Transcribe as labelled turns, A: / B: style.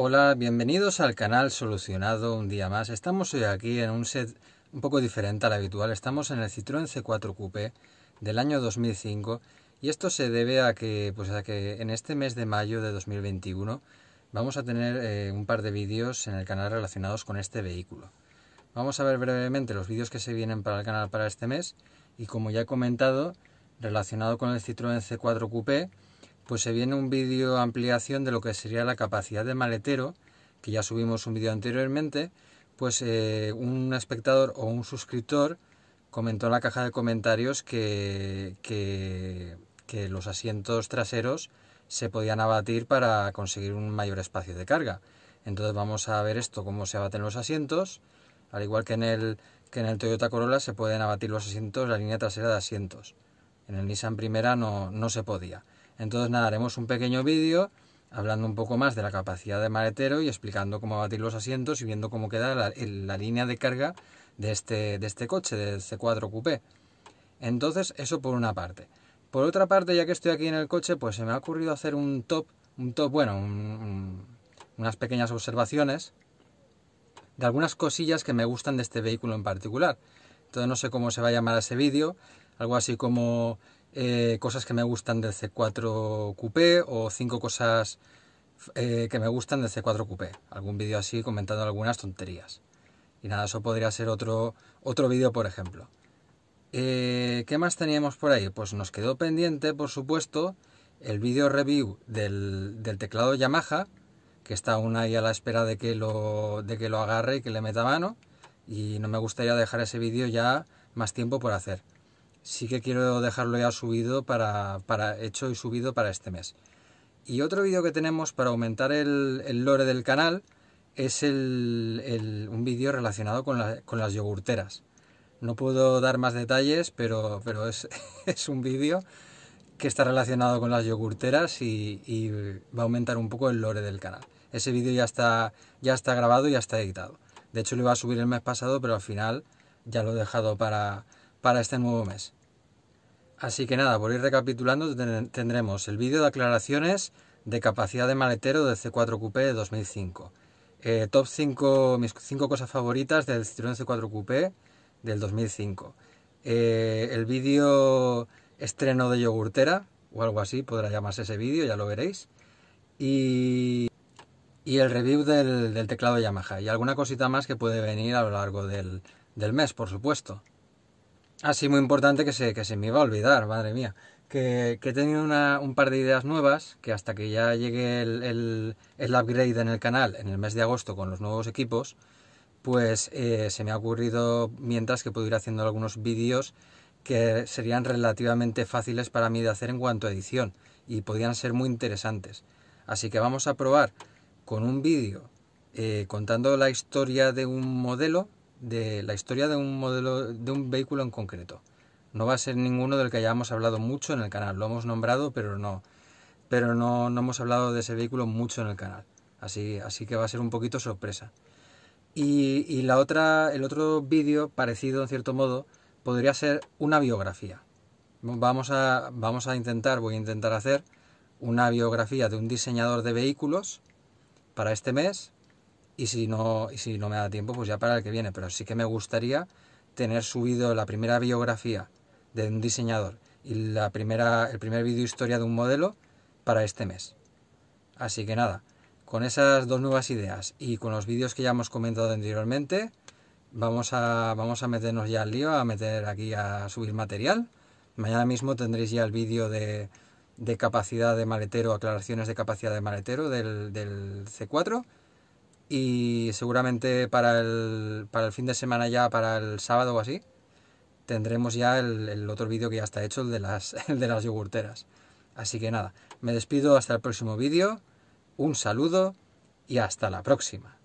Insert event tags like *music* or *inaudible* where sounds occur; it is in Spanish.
A: Hola, bienvenidos al canal Solucionado un día más. Estamos hoy aquí en un set un poco diferente al habitual. Estamos en el Citroën C4 Coupé del año 2005 y esto se debe a que, pues que en este mes de mayo de 2021 vamos a tener eh, un par de vídeos en el canal relacionados con este vehículo. Vamos a ver brevemente los vídeos que se vienen para el canal para este mes y como ya he comentado, relacionado con el Citroën C4 Coupé, pues se viene un vídeo ampliación de lo que sería la capacidad de maletero, que ya subimos un vídeo anteriormente, pues eh, un espectador o un suscriptor comentó en la caja de comentarios que, que, que los asientos traseros se podían abatir para conseguir un mayor espacio de carga. Entonces vamos a ver esto, cómo se abaten los asientos, al igual que en el, que en el Toyota Corolla se pueden abatir los asientos, la línea trasera de asientos. En el Nissan Primera no se podía. Entonces nada, haremos un pequeño vídeo hablando un poco más de la capacidad de maletero y explicando cómo abatir los asientos y viendo cómo queda la, línea de carga de este, de este coche, de este c 4 Coupé. Entonces, eso por una parte. Por otra parte, ya que estoy aquí en el coche, pues se me ha ocurrido hacer un top, un top, bueno, unas pequeñas observaciones de algunas cosillas que me gustan de este vehículo en particular. Entonces no sé cómo se va a llamar ese vídeo, algo así como eh, cosas que me gustan del C4 Coupé o cinco cosas eh, que me gustan del C4 Coupé. Algún vídeo así comentando algunas tonterías. Y nada, eso podría ser otro, vídeo, por ejemplo. Eh, ¿Qué más teníamos por ahí? Pues nos quedó pendiente, por supuesto, el vídeo review del, teclado Yamaha, que está aún ahí a la espera de que, lo, de que lo agarre y que le meta mano. Y no me gustaría dejar ese vídeo ya más tiempo por hacer sí que quiero dejarlo ya subido para, hecho y subido para este mes. Y otro vídeo que tenemos para aumentar el, lore del canal es el, un vídeo relacionado con, las yogurteras. No puedo dar más detalles, pero, pero es, *laughs* es, un vídeo que está relacionado con las yogurteras y, va a aumentar un poco el lore del canal. Ese vídeo ya está, ya está grabado y ya está editado. De hecho, lo iba a subir el mes pasado, pero al final ya lo he dejado para, para este nuevo mes. Así que nada, por ir recapitulando, tendremos el vídeo de aclaraciones de capacidad de maletero del C4 Coupé de 2005. Eh, top 5, mis 5 cosas favoritas del Citroën C4 Coupé del 2005. Eh, el vídeo estreno de yogurtera, o algo así, podrá llamarse ese vídeo, ya lo veréis. Y, el review del, teclado Yamaha. Y alguna cosita más que puede venir a lo largo del mes, por supuesto así ah, muy importante que se, me iba a olvidar, madre mía. Que, he tenido un par de ideas nuevas, que hasta que ya llegue el, upgrade en el canal en el mes de agosto con los nuevos equipos, pues eh, se me ha ocurrido mientras que puedo ir haciendo algunos vídeos que serían relativamente fáciles para mí de hacer en cuanto a edición y podían ser muy interesantes. Así que vamos a probar con un vídeo eh, contando la historia de un modelo de la historia de un modelo de un vehículo en concreto. No va a ser ninguno del que hayamos hablado mucho en el canal. Lo hemos nombrado, pero no, pero no, hemos hablado de ese vehículo mucho en el canal. Así, así que va a ser un poquito sorpresa. Y, y la otra, el otro vídeo parecido en cierto modo podría ser una biografía. Vamos a, vamos a intentar, voy a intentar hacer una biografía de un diseñador de vehículos para este mes, y si no, si no me da tiempo, pues ya para el que viene. Pero sí que me gustaría tener subido la primera biografía de un diseñador y la primera, el primer vídeo historia de un modelo para este mes. Así que nada, con esas dos nuevas ideas y con los vídeos que ya hemos comentado anteriormente, vamos a, vamos a meternos ya al lío, a meter aquí a subir material. Mañana mismo tendréis ya el vídeo de, capacidad de maletero, aclaraciones de capacidad de maletero del, del C4 y seguramente para el, para el fin de semana ya, para el sábado o así, tendremos ya el, otro vídeo que ya está hecho, el de, las, *laughs* el de las yogurteras. Así que nada, me despido hasta el próximo vídeo, un saludo y hasta la próxima.